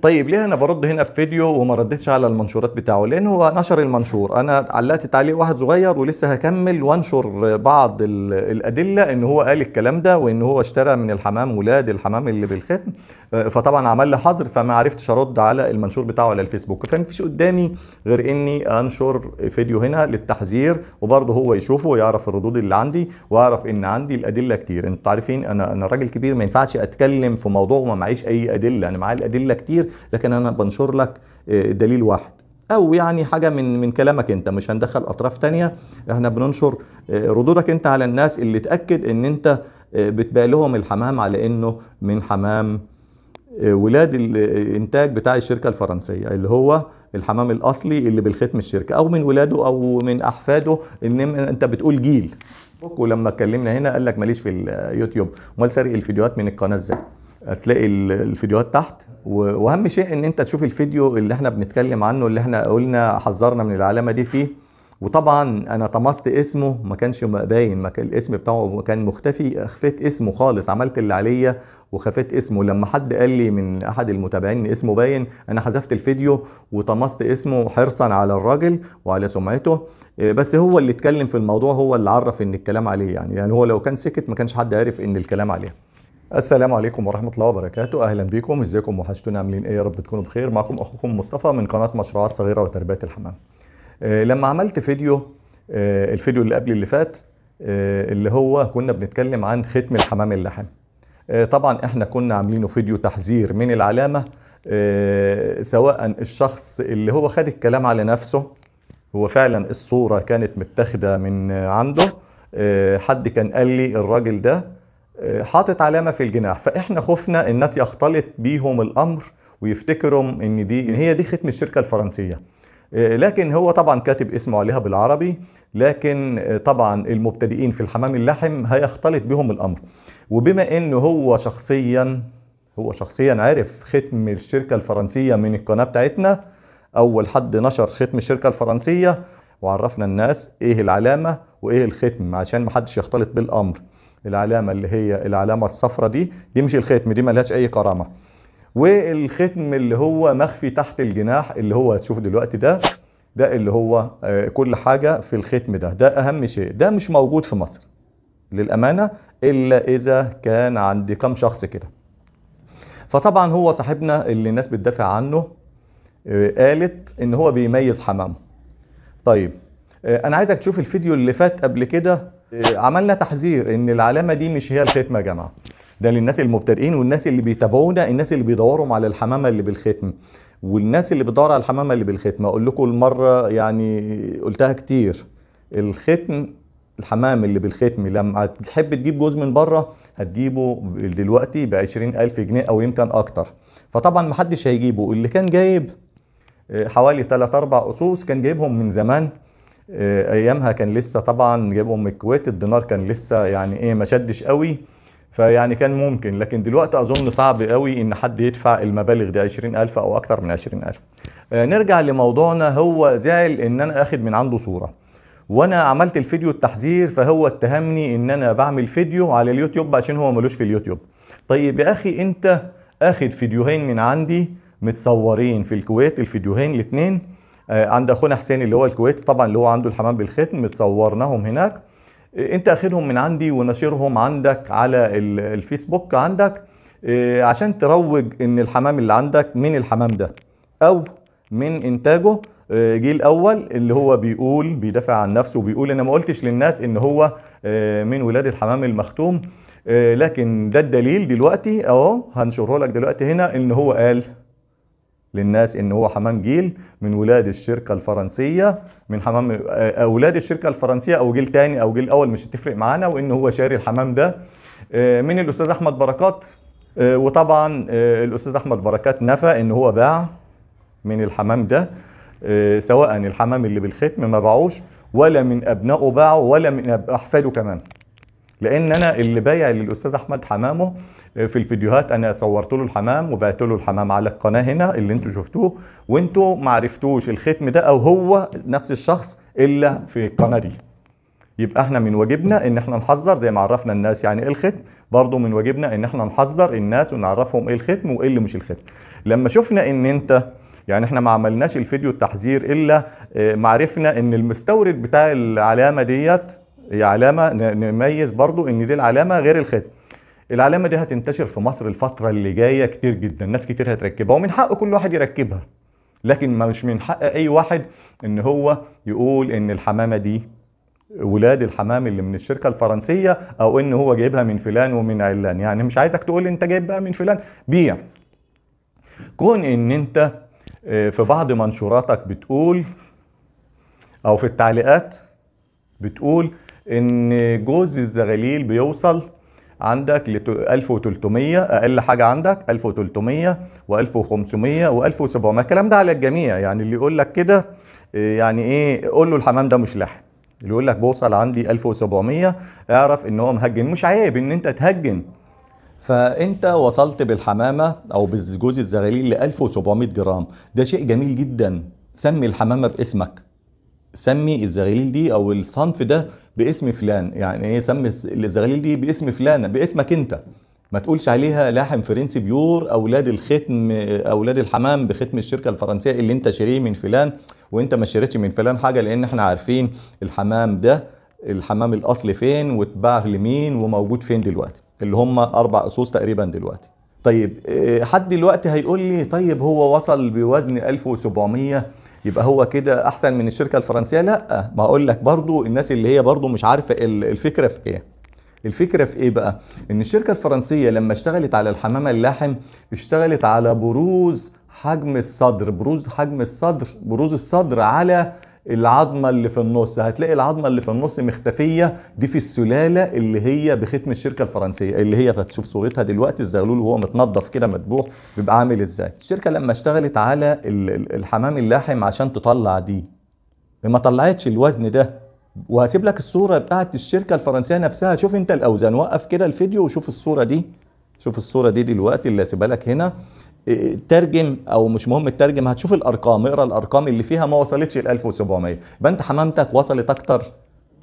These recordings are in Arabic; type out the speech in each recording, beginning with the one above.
طيب ليه انا برد هنا في فيديو وما ردتش على المنشورات بتاعه لان هو نشر المنشور انا علقت تعليق واحد صغير ولسه هكمل وانشر بعض الادله ان هو قال الكلام ده وان هو اشترى من الحمام ولاد الحمام اللي بالختم آه، فطبعا عمل لي حظر فما عرفتش ارد على المنشور بتاعه على الفيسبوك فمفيش قدامي غير اني انشر فيديو هنا للتحذير وبرضه هو يشوفه ويعرف الردود اللي عندي ويعرف ان عندي الادله كتير انتوا عارفين انا انا راجل كبير ما ينفعش اتكلم في موضوع وما معيش اي ادله انا معايا الادله كتير كتير لكن انا بنشر لك آه، دليل واحد او يعني حاجه من من كلامك انت مش هندخل اطراف تانية احنا بننشر آه، ردودك انت على الناس اللي تاكد ان انت آه، بتبيع لهم الحمام على انه من حمام ولاد الانتاج بتاع الشركه الفرنسيه اللي هو الحمام الاصلي اللي بالختم الشركه او من ولاده او من احفاده ان انت بتقول جيل ولما اتكلمنا هنا قال لك ماليش في اليوتيوب امال سارق الفيديوهات من القناه ازاي هتلاقي الفيديوهات تحت واهم شيء ان انت تشوف الفيديو اللي احنا بنتكلم عنه اللي احنا قلنا حذرنا من العلامه دي فيه وطبعا انا طمست اسمه ما كانش باين ما كان الاسم بتاعه كان مختفي خفيت اسمه خالص عملت اللي عليا وخفيت اسمه لما حد قال لي من احد المتابعين ان اسمه باين انا حذفت الفيديو وطمست اسمه حرصا على الراجل وعلى سمعته آه، بس هو اللي اتكلم في الموضوع هو اللي عرف ان الكلام عليه يعني يعني هو لو كان سكت ما كانش حد عارف ان الكلام عليه السلام عليكم ورحمة الله وبركاته أهلا بكم ازيكم وحشتونا عاملين ايه يا رب تكونوا بخير معكم أخوكم مصطفى من قناة مشروعات صغيرة وتربية الحمام آه، لما عملت فيديو آه، الفيديو اللي قبل اللي فات آه، اللي هو كنا بنتكلم عن ختم الحمام اللحم طبعا احنا كنا عاملينه فيديو تحذير من العلامة سواء الشخص اللي هو خد الكلام على نفسه هو فعلا الصورة كانت متاخدة من عنده حد كان قال لي الراجل ده حاطط علامه في الجناح فاحنا خفنا الناس يختلط بيهم الامر ويفتكروا ان دي إن هي دي ختم الشركه الفرنسيه آه، لكن هو طبعا كاتب اسمه عليها بالعربي لكن آه، طبعا المبتدئين في الحمام اللحم هيختلط بهم الامر وبما انه هو شخصيا هو شخصيا عرف ختم الشركه الفرنسيه من القناه بتاعتنا اول حد نشر ختم الشركه الفرنسيه وعرفنا الناس ايه العلامه وايه الختم عشان محدش يختلط بالامر العلامه اللي هي العلامه الصفراء دي دي مش الختم دي ملهاش اي كرامه والختم اللي هو مخفي تحت الجناح اللي هو تشوف دلوقتي ده ده اللي هو آه، كل حاجه في الختم ده ده اهم شيء ده مش موجود في مصر للامانه الا اذا كان عند كم شخص كده فطبعا هو صاحبنا اللي الناس بتدافع عنه آه، قالت ان هو بيميز حمامه طيب آه، انا عايزك تشوف الفيديو اللي فات قبل كده آه، عملنا تحذير ان العلامه دي مش هي الختمه يا جماعه ده للناس المبتدئين والناس اللي بيتابعونا الناس اللي بيدوروا على الحمامه اللي بالختم والناس اللي بتدور على الحمامه اللي بالختم اقول لكم المره يعني قلتها كتير الختم الحمام اللي بالختم لما تحب تجيب جوز من بره هتجيبه دلوقتي ب ألف جنيه او يمكن اكتر فطبعا محدش هيجيبه اللي كان جايب آه، حوالي 3 4 اسوس كان جايبهم من زمان آه، ايامها كان لسه طبعا جايبهم من الكويت الدينار كان لسه يعني ايه ما شدش قوي فيعني كان ممكن لكن دلوقتي اظن صعب قوي ان حد يدفع المبالغ دي 20000 او اكتر من 20000 آه، نرجع لموضوعنا هو زعل ان انا اخد من عنده صوره وانا عملت الفيديو التحذير فهو اتهمني ان انا بعمل فيديو على اليوتيوب عشان هو ملوش في اليوتيوب طيب يا اخي انت اخد فيديوهين من عندي متصورين في الكويت الفيديوهين الاثنين آه، عند اخونا حسين اللي هو الكويت طبعا اللي هو عنده الحمام بالختم صورناهم هناك آه، انت اخذهم من عندي ونشرهم عندك على الفيسبوك عندك آه، عشان تروج ان الحمام اللي عندك من الحمام ده او من انتاجه جيل الاول اللي هو بيقول بيدافع عن نفسه وبيقول انا ما قلتش للناس ان هو من ولاد الحمام المختوم لكن ده الدليل دلوقتي اهو هنشره لك دلوقتي هنا ان هو قال للناس ان هو حمام جيل من ولاد الشركه الفرنسيه من حمام اولاد آه، الشركه الفرنسيه او جيل تاني او جيل اول مش هتفرق معانا وان هو شاري الحمام ده آه، من الاستاذ احمد بركات آه، وطبعا الاستاذ احمد بركات نفى ان هو باع من الحمام ده سواء الحمام اللي بالختم ما باعوش ولا من ابنائه باعوا ولا من احفاده كمان لان انا اللي بايع للاستاذ احمد حمامه في الفيديوهات انا صورت له الحمام وبعت له الحمام على القناه هنا اللي انتوا شفتوه وانتوا ما عرفتوش الختم ده او هو نفس الشخص الا في القناه دي يبقى احنا من واجبنا ان احنا نحذر زي ما عرفنا الناس يعني ايه الختم برضه من واجبنا ان احنا نحذر الناس ونعرفهم ايه الختم وايه اللي مش الختم لما شفنا ان انت يعني احنا ما عملناش الفيديو التحذير الا آه، ما عرفنا ان المستورد بتاع العلامه ديت هي علامه نميز برضو ان دي العلامه غير الختم العلامه دي هتنتشر في مصر الفتره اللي جايه كتير جدا ناس كتير هتركبها ومن حق كل واحد يركبها لكن مش من حق اي واحد ان هو يقول ان الحمامه دي ولاد الحمام اللي من الشركه الفرنسيه او ان هو جايبها من فلان ومن علان يعني مش عايزك تقول انت جايبها من فلان بيع كون ان انت آه، في بعض منشوراتك بتقول او في التعليقات بتقول ان جوز الزغاليل بيوصل عندك ل 1300 اقل حاجه عندك 1300 و1500 و1700 الكلام ده على الجميع يعني اللي يقول لك كده إيه، يعني ايه قول له الحمام ده مش لحم اللي يقول لك بوصل عندي 1700 اعرف ان هو مهجن مش عيب ان انت تهجن فانت وصلت بالحمامه او بالجوز الزغاليل ل 1700 جرام ده شيء جميل جدا سمي الحمامه باسمك سمي الزغليل دي او الصنف ده باسم فلان يعني ايه سمي الزغليل دي باسم فلانه باسمك انت ما تقولش عليها لاحم فرنسي بيور اولاد الختم اولاد الحمام بختم الشركه الفرنسيه اللي انت شاريه من فلان وانت ما شريتش من فلان حاجه لان احنا عارفين الحمام ده الحمام الاصلي فين واتباع لمين وموجود فين دلوقتي اللي هم اربع اسوس تقريبا دلوقتي طيب آه، حد دلوقتي هيقول لي طيب هو وصل بوزن 1700 يبقى هو كده احسن من الشركه الفرنسيه لا ما اقول لك برضو الناس اللي هي برضو مش عارفه الفكره في ايه الفكره في ايه بقى ان الشركه الفرنسيه لما اشتغلت على الحمامة اللاحم اشتغلت على بروز حجم الصدر بروز حجم الصدر بروز الصدر على العظمه اللي في النص هتلاقي العظمه اللي في النص مختفيه دي في السلاله اللي هي بختم الشركه الفرنسيه اللي هي هتشوف صورتها دلوقتي الزغلول وهو متنضف كده مدبوح بيبقى عامل ازاي الشركه لما اشتغلت على الحمام اللاحم عشان تطلع دي ما طلعتش الوزن ده وهسيب لك الصوره بتاعت الشركه الفرنسيه نفسها شوف انت الاوزان وقف كده الفيديو وشوف الصوره دي شوف الصوره دي دلوقتي اللي هسيبها لك هنا ترجم او مش مهم تترجم هتشوف الارقام اقرا الارقام اللي فيها ما وصلتش ل 1700 يبقى انت حمامتك وصلت اكتر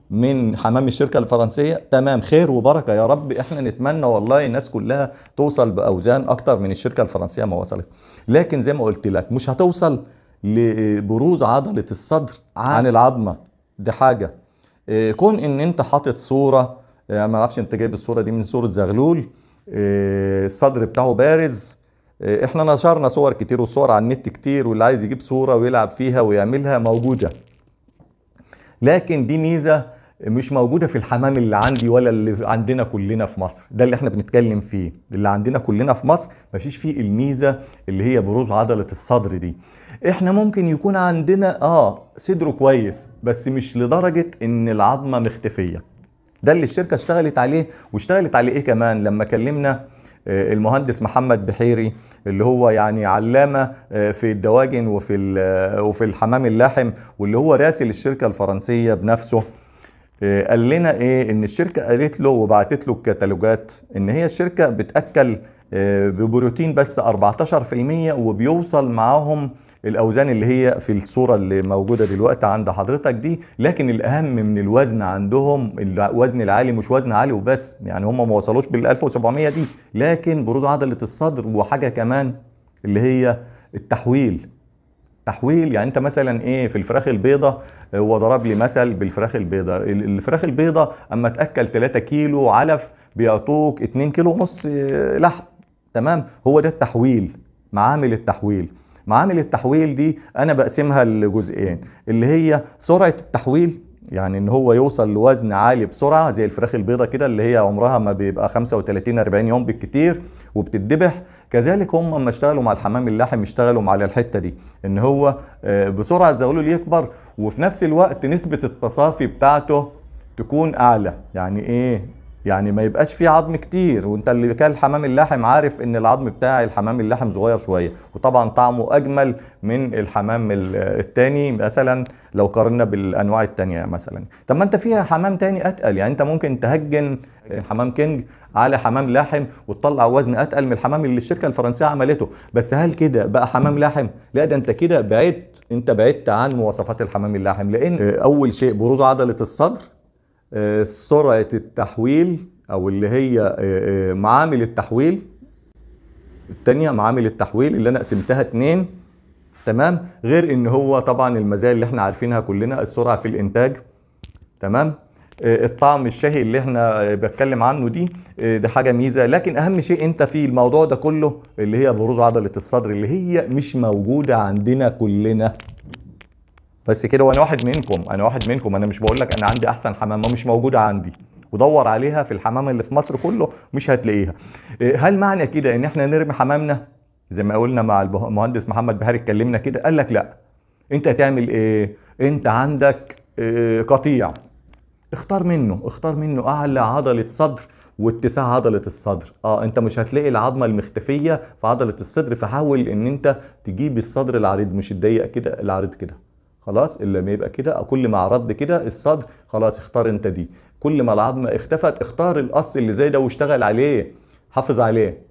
من حمام الشركه الفرنسيه تمام خير وبركه يا رب احنا نتمنى والله الناس كلها توصل باوزان اكتر من الشركه الفرنسيه ما وصلت لكن زي ما قلت لك مش هتوصل لبروز عضله الصدر عن العظمه دي حاجه آه، كون ان انت حاطط صوره آه، ما اعرفش انت جايب الصوره دي من صوره زغلول آه، الصدر بتاعه بارز آه، احنا نشرنا صور كتير والصور على النت كتير واللي عايز يجيب صورة ويلعب فيها ويعملها موجودة لكن دي ميزة مش موجودة في الحمام اللي عندي ولا اللي عندنا كلنا في مصر ده اللي احنا بنتكلم فيه اللي عندنا كلنا في مصر مفيش فيه الميزة اللي هي بروز عضلة الصدر دي احنا ممكن يكون عندنا اه صدره كويس بس مش لدرجة ان العظمة مختفية ده اللي الشركة اشتغلت عليه واشتغلت عليه ايه كمان لما كلمنا آه، المهندس محمد بحيري اللي هو يعني علامه آه، في الدواجن وفي آه، وفي الحمام اللحم واللي هو راسل الشركه الفرنسيه بنفسه قال لنا ايه ان الشركه قالت له وبعتت له الكتالوجات ان هي الشركه بتاكل آه، ببروتين بس 14% وبيوصل معاهم الاوزان اللي هي في الصوره اللي موجوده دلوقتي عند حضرتك دي لكن الاهم من الوزن عندهم الوزن العالي مش وزن عالي وبس يعني هم ما وصلوش بال 1700 دي لكن بروز عضله الصدر وحاجه كمان اللي هي التحويل تحويل يعني انت مثلا ايه في الفراخ البيضة آه، هو ضرب لي مثل بالفراخ البيضة الفراخ البيضة اما تأكل 3 كيلو علف بيعطوك 2 كيلو ونص آه، لحم تمام هو ده التحويل معامل التحويل معامل التحويل دي انا بقسمها لجزئين اللي هي سرعه التحويل يعني ان هو يوصل لوزن عالي بسرعه زي الفراخ البيضه كده اللي هي عمرها ما بيبقى 35 40 يوم بالكتير وبتتذبح كذلك هم لما اشتغلوا مع الحمام اللحم اشتغلوا على الحته دي ان هو آه، بسرعه الزولول يكبر وفي نفس الوقت نسبه التصافي بتاعته تكون اعلى يعني ايه يعني ما يبقاش فيه عظم كتير وانت اللي كان الحمام اللحم عارف ان العظم بتاع الحمام اللحم صغير شويه وطبعا طعمه اجمل من الحمام التاني مثلا لو قارنا بالانواع التانية مثلا طب ما انت فيها حمام تاني اتقل يعني انت ممكن تهجن حمام كينج على حمام لحم وتطلع وزن اتقل من الحمام اللي الشركه الفرنسيه عملته بس هل كده بقى حمام لحم لا ده انت كده بعدت انت بعدت عن مواصفات الحمام اللحم لان اول شيء بروز عضله الصدر آه، سرعة التحويل أو اللي هي آه، آه، معامل التحويل التانية معامل التحويل اللي أنا قسمتها اتنين تمام غير ان هو طبعا المزايا اللي احنا عارفينها كلنا السرعه في الانتاج تمام الطعم الشهي اللي احنا بتكلم عنه دي ده حاجه ميزه لكن اهم شيء انت في الموضوع ده كله اللي هي بروز عضله الصدر اللي هي مش موجوده عندنا كلنا بس كده وانا واحد منكم انا واحد منكم انا مش بقول لك انا عندي احسن حمامه مش موجوده عندي ودور عليها في الحمام اللي في مصر كله مش هتلاقيها إيه، هل معنى كده ان احنا نرمي حمامنا زي ما قلنا مع المهندس محمد بهار اتكلمنا كده قال لك لا انت هتعمل ايه انت عندك إيه قطيع اختار منه اختار منه اعلى عضله صدر واتساع عضله الصدر اه انت مش هتلاقي العظمه المختفيه في عضله الصدر فحاول ان انت تجيب الصدر العريض مش الضيق كده العريض كده خلاص الا ما يبقى كده كل ما عرض كده الصدر خلاص اختار انت دي كل ما العظمه اختفت اختار القص اللي زي ده واشتغل عليه حافظ عليه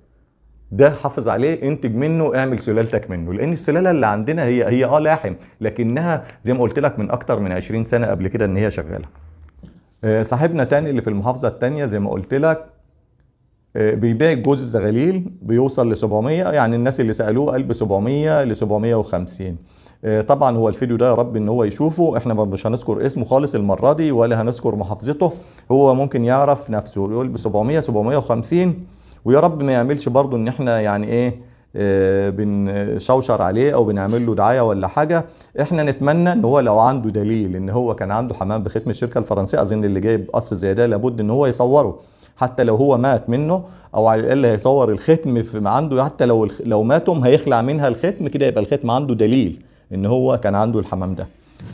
ده حافظ عليه انتج منه اعمل سلالتك منه لان السلاله اللي عندنا هي هي اه لاحم لكنها زي ما قلت لك من اكتر من 20 سنه قبل كده ان هي شغاله آه، صاحبنا تاني اللي في المحافظه التانيه زي ما قلت لك آه، بيبيع جوز الزغاليل بيوصل ل 700 يعني الناس اللي سالوه قال ب 700 ل 750 آه، طبعا هو الفيديو ده يا رب ان هو يشوفه احنا مش هنذكر اسمه خالص المره دي ولا هنذكر محافظته هو ممكن يعرف نفسه يقول ب 700 750 ويا رب ما يعملش برضه ان احنا يعني ايه آه، بنشوشر عليه او بنعمل له دعايه ولا حاجه احنا نتمنى ان هو لو عنده دليل ان هو كان عنده حمام بختم الشركه الفرنسيه اظن اللي جايب قص زي ده لابد ان هو يصوره حتى لو هو مات منه او على الاقل هيصور الختم في عنده حتى لو لو ماتهم هيخلع منها الختم كده يبقى الختم عنده دليل ان هو كان عنده الحمام ده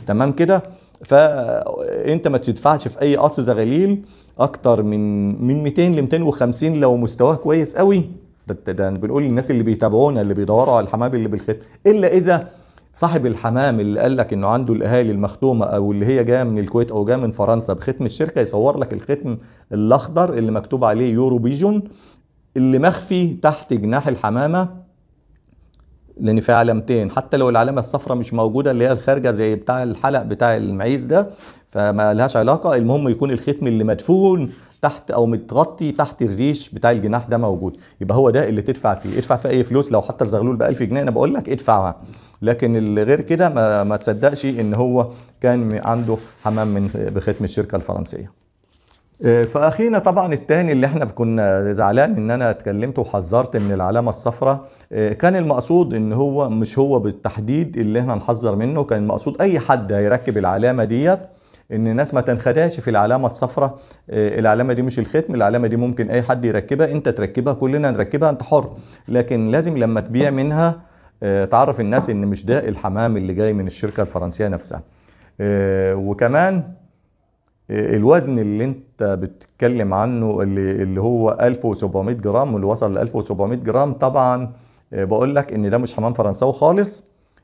تمام كده فانت ما تدفعش في اي قص زغاليل اكتر من من 200 ل 250 لو مستواه كويس قوي ده, ده بنقول للناس اللي بيتابعونا اللي بيدوروا على الحمام اللي بالختم الا اذا صاحب الحمام اللي قال لك انه عنده الاهالي المختومه او اللي هي جايه من الكويت او جايه من فرنسا بختم الشركه يصور لك الختم الاخضر اللي مكتوب عليه يورو بيجون اللي مخفي تحت جناح الحمامه لان في علامتين حتى لو العلامه الصفراء مش موجوده اللي هي الخارجه زي بتاع الحلق بتاع المعيز ده فما لهاش علاقه المهم يكون الختم اللي مدفون تحت او متغطي تحت الريش بتاع الجناح ده موجود يبقى هو ده اللي تدفع فيه ادفع فيه اي فلوس لو حتى الزغلول ب 1000 جنيه انا بقول لك ادفعها لكن اللي غير كده ما, ما تصدقش ان هو كان عنده حمام من بختم الشركه الفرنسيه آه، فاخينا طبعا الثاني اللي احنا كنا زعلان ان انا اتكلمت وحذرت من العلامه الصفراء آه، كان المقصود ان هو مش هو بالتحديد اللي احنا نحذر منه كان المقصود اي حد هيركب العلامه ديت ان الناس ما تنخدعش في العلامه الصفراء آه، العلامه دي مش الختم العلامه دي ممكن اي حد يركبها انت تركبها كلنا نركبها انت حر لكن لازم لما تبيع منها تعرف الناس ان مش ده الحمام اللي جاي من الشركه الفرنسيه نفسها وكمان الوزن اللي انت بتتكلم عنه اللي هو 1700 جرام واللي وصل ل 1700 جرام طبعا آه، بقول لك ان ده مش حمام فرنساوي خالص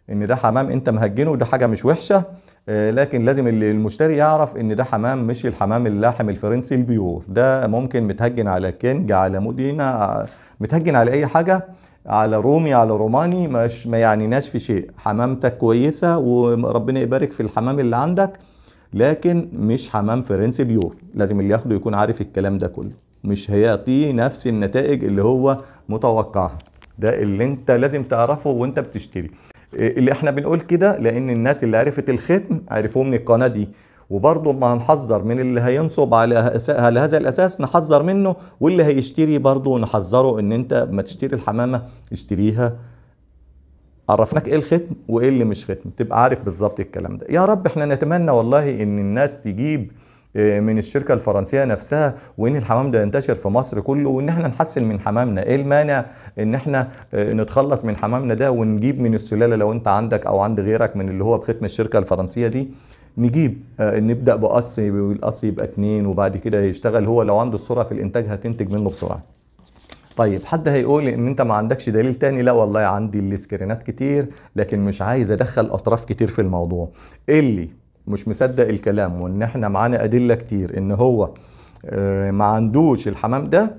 ان ده حمام انت مهجنه وده حاجه مش وحشه آه، لكن لازم المشتري يعرف ان ده حمام مش الحمام اللاحم الفرنسي البيور ده ممكن متهجن على كنج على مودينا متهجن على اي حاجه على رومي على روماني مش ما يعنيناش في شيء حمامتك كويسه وربنا يبارك في الحمام اللي عندك لكن مش حمام فرنسي بيور لازم اللي ياخده يكون عارف الكلام ده كله مش هيعطيه نفس النتائج اللي هو متوقعها ده اللي انت لازم تعرفه وانت بتشتري إيه، اللي احنا بنقول كده لان الناس اللي عرفت الختم عرفوه من القناه دي وبرضه ما هنحذر من اللي هينصب على, على هذا الاساس نحذر منه واللي هيشتري برضه نحذره ان انت ما تشتري الحمامه اشتريها عرفناك ايه الختم وايه اللي مش ختم تبقى عارف بالظبط الكلام ده يا رب احنا نتمنى والله ان الناس تجيب آه، من الشركة الفرنسية نفسها وإن الحمام ده ينتشر في مصر كله وإن إحنا نحسن من حمامنا، إيه المانع إن إحنا آه، نتخلص من حمامنا ده ونجيب من السلالة لو أنت عندك أو عند غيرك من اللي هو بختم الشركة الفرنسية دي نجيب آه، نبدأ بقص والقص يبقى اتنين وبعد كده يشتغل هو لو عنده السرعة في الإنتاج هتنتج منه بسرعة. طيب حد هيقول ان انت ما عندكش دليل تاني لا والله عندي السكرينات كتير لكن مش عايز ادخل اطراف كتير في الموضوع اللي مش مصدق الكلام وان احنا معانا ادله كتير ان هو آه، ما عندوش الحمام ده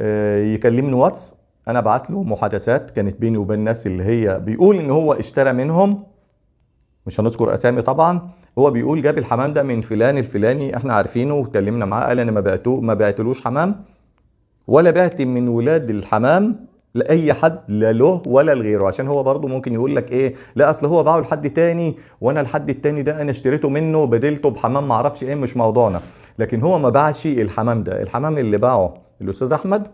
آه، يكلمني واتس انا بعت له محادثات كانت بيني وبين الناس اللي هي بيقول ان هو اشترى منهم مش هنذكر اسامي طبعا هو بيقول جاب الحمام ده من فلان الفلاني احنا عارفينه واتكلمنا معاه قال انا ما بعتوه ما بعتلوش حمام ولا بعت من ولاد الحمام لاي حد لا له ولا لغيره عشان هو برضه ممكن يقول لك ايه لا اصل هو باعه لحد تاني وانا الحد التاني ده انا اشتريته منه بدلته بحمام ما اعرفش ايه مش موضوعنا لكن هو ما باعش الحمام ده الحمام اللي باعه الاستاذ احمد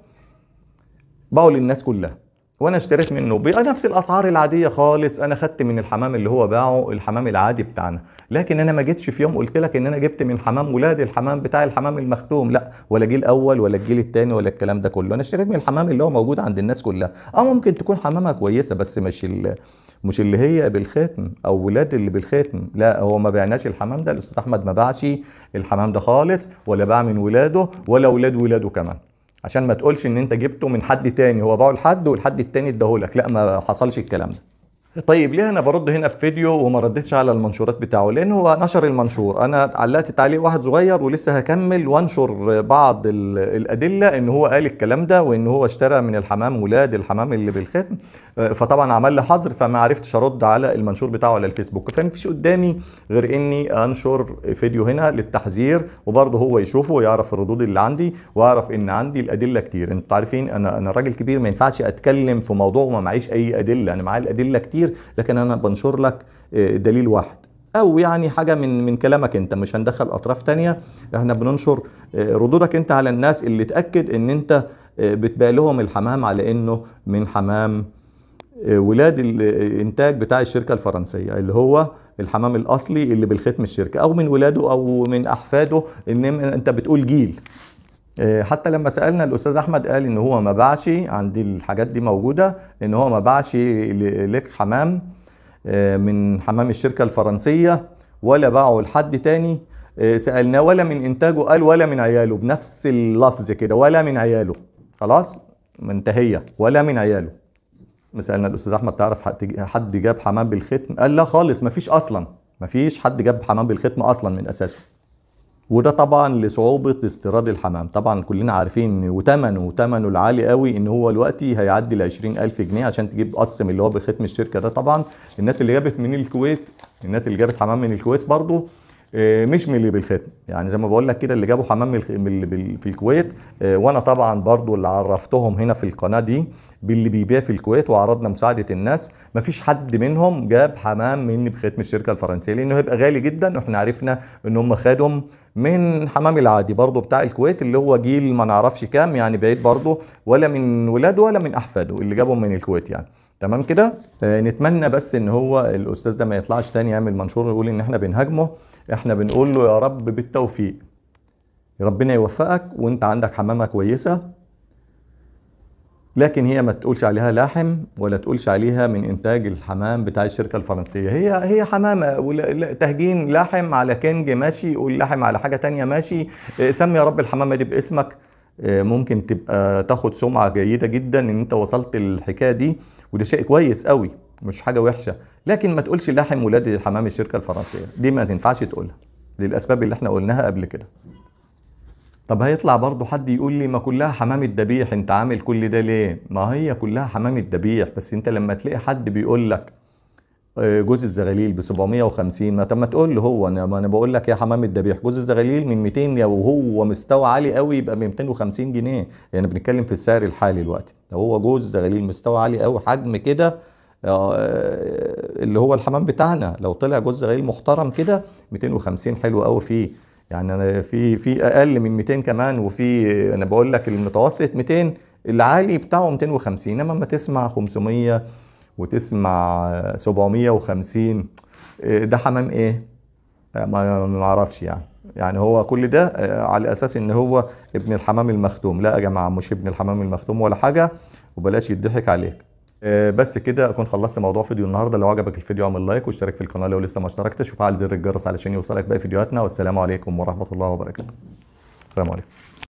باعه للناس كلها وانا اشتريت منه بنفس الاسعار العاديه خالص انا خدت من الحمام اللي هو باعه الحمام العادي بتاعنا لكن انا ما جيتش في يوم قلت لك ان انا جبت من حمام ولادي الحمام بتاع الحمام المختوم لا ولا جيل اول ولا الجيل الثاني ولا الكلام ده كله انا اشتريت من الحمام اللي هو موجود عند الناس كلها اه ممكن تكون حمامها كويسه بس مش مش اللي هي بالختم او ولاد اللي بالختم لا هو ما بعناش الحمام ده الاستاذ احمد ما باعش الحمام ده خالص ولا باع من ولاده ولا ولاد ولاده كمان عشان ما تقولش ان انت جبته من حد تاني هو باعه لحد والحد التاني اداهولك لا ما حصلش الكلام ده طيب ليه انا برد هنا في فيديو وما ردتش على المنشورات بتاعه لان هو نشر المنشور انا علقت تعليق واحد صغير ولسه هكمل وانشر بعض الادله ان هو قال الكلام ده وان هو اشترى من الحمام ولاد الحمام اللي بالختم آه، فطبعا عمل لي حظر فما عرفتش ارد على المنشور بتاعه على الفيسبوك فمفيش قدامي غير اني انشر فيديو هنا للتحذير وبرضه هو يشوفه ويعرف الردود اللي عندي واعرف ان عندي الادله كتير انتوا عارفين انا انا راجل كبير ما ينفعش اتكلم في موضوع وما معيش اي ادله انا معايا الادله كتير كتير لكن انا بنشر لك آه، دليل واحد او يعني حاجه من من كلامك انت مش هندخل اطراف تانية احنا بننشر آه، ردودك انت على الناس اللي اتاكد ان انت آه، بتبيع لهم الحمام على انه من حمام ولاد الانتاج بتاع الشركه الفرنسيه اللي هو الحمام الاصلي اللي بالختم الشركه او من ولاده او من احفاده ان انت بتقول جيل آه، حتى لما سالنا الاستاذ احمد قال ان هو ما باعش عندي الحاجات دي موجوده ان هو ما باعش لك حمام آه، من حمام الشركه الفرنسيه ولا باعه لحد تاني آه، سالناه ولا من انتاجه قال ولا من عياله بنفس اللفظ كده ولا من عياله خلاص منتهيه ولا من عياله سالنا الاستاذ احمد تعرف حد جاب حمام بالختم قال لا خالص ما فيش اصلا ما فيش حد جاب حمام بالختم اصلا من اساسه وده طبعا لصعوبة استيراد الحمام طبعا كلنا عارفين وتمنه وتمنه العالي قوي ان هو دلوقتي هيعدي ال ألف جنيه عشان تجيب قسم اللي هو بختم الشركة ده طبعا الناس اللي جابت من الكويت الناس اللي جابت حمام من الكويت برضه آه، مش من اللي بالختم يعني زي ما بقول لك كده اللي جابوا حمام في الكويت آه، وانا طبعا برضو اللي عرفتهم هنا في القناه دي باللي بيبيع في الكويت وعرضنا مساعده الناس مفيش حد منهم جاب حمام مني بختم الشركه الفرنسيه لانه هيبقى غالي جدا واحنا عرفنا ان هم خدهم من حمام العادي برضه بتاع الكويت اللي هو جيل ما نعرفش كام يعني بعيد برضه ولا من ولاده ولا من احفاده اللي جابهم من الكويت يعني تمام كده آه نتمنى بس ان هو الاستاذ ده ما يطلعش تاني يعمل منشور ويقول ان احنا بنهاجمه احنا بنقول له يا رب بالتوفيق ربنا يوفقك وانت عندك حمامه كويسه لكن هي ما تقولش عليها لاحم ولا تقولش عليها من انتاج الحمام بتاع الشركه الفرنسيه هي هي حمامه تهجين لحم على كنج ماشي واللحم على حاجه تانية ماشي آه، سمي يا رب الحمامه دي باسمك آه، ممكن تبقى تاخد سمعه جيده جدا ان انت وصلت للحكايه دي وده شيء كويس قوي مش حاجه وحشه لكن ما تقولش لحم ولاد حمام الشركه الفرنسيه دي ما تنفعش تقولها للاسباب اللي احنا قلناها قبل كده طب هيطلع برضه حد يقول لي ما كلها حمام الدبيح انت عامل كل ده ليه ما هي كلها حمام الدبيح بس انت لما تلاقي حد بيقول لك آه، جوز الزغاليل ب 750 ما طب ما تقول له هو انا انا بقول لك يا حمام الدبيح جوز الزغاليل من 200 لو هو مستوى عالي قوي يبقى ب 250 جنيه يعني بنتكلم في السعر الحالي دلوقتي لو هو جوز الزغاليل مستوى عالي قوي حجم كده آه، آه، اللي هو الحمام بتاعنا لو طلع جوز الزغاليل محترم كده 250 حلو قوي فيه يعني انا في في اقل من 200 كمان وفي انا بقول لك المتوسط 200 العالي بتاعه 250 اما ما تسمع 500 وتسمع 750 إيه، ده حمام ايه آه، ما اعرفش يعني يعني هو كل ده آه، على اساس ان هو ابن الحمام المختوم لا يا جماعه مش ابن الحمام المختوم ولا حاجه وبلاش يضحك عليك آه، بس كده اكون خلصت موضوع فيديو النهارده لو عجبك الفيديو اعمل لايك واشترك في القناه لو لسه ما اشتركتش وفعل زر الجرس علشان يوصلك باقي فيديوهاتنا والسلام عليكم ورحمه الله وبركاته السلام عليكم